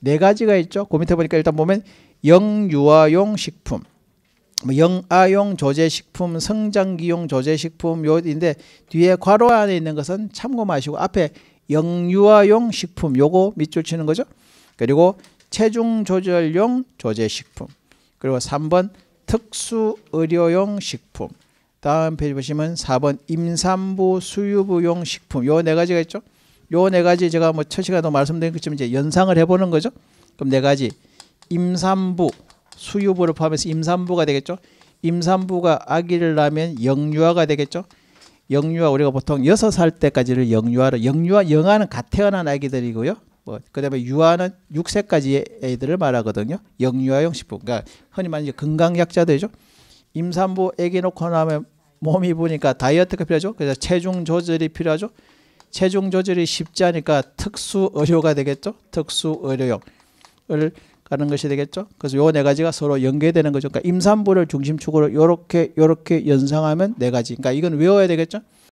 네 가지가 있죠. 그 밑에 보니까 일단 보면 영유아용 식품, 뭐 영아용 조제식품, 성장기용 조제식품 요인데 뒤에 괄호 안에 있는 것은 참고 마시고 앞에 영유아용 식품 요거 밑줄 치는 거죠. 그리고 체중 조절용 조제식품. 그리고 3번 특수 의료용 식품. 다음 페이지 보시면 4번 임산부 수유부용 식품. 요 네 가지가 있죠. 요네 가지 제가 뭐 첫 시간에도 말씀드린 것처럼 이제 연상을 해보는 거죠. 그럼 네 가지 임산부 수유부를 포함해서 임산부가 되겠죠. 임산부가 아기를 낳으면 영유아가 되겠죠. 영유아 우리가 보통 여섯 살 때까지를 영유아로 영유아 영아는 갓 태어난 아기들이고요. 뭐 그다음에 유아는 육세까지의 애들을 말하거든요. 영유아용 식품. 그러니까 흔히 말하는 건강 약자들이죠. 임산부 아기 놓고 나면 몸이 부니까 다이어트가 필요하죠. 그래서 체중 조절이 필요하죠. 체중 조절이 쉽지 않으니까 특수 의료가 되겠죠. 특수 의료용을 가는 것이 되겠죠. 그래서 요 네 가지가 서로 연계되는 거죠. 그러니까 임산부를 중심축으로 요렇게 요렇게 연상하면 네 가지. 그러니까 이건 외워야 되겠죠.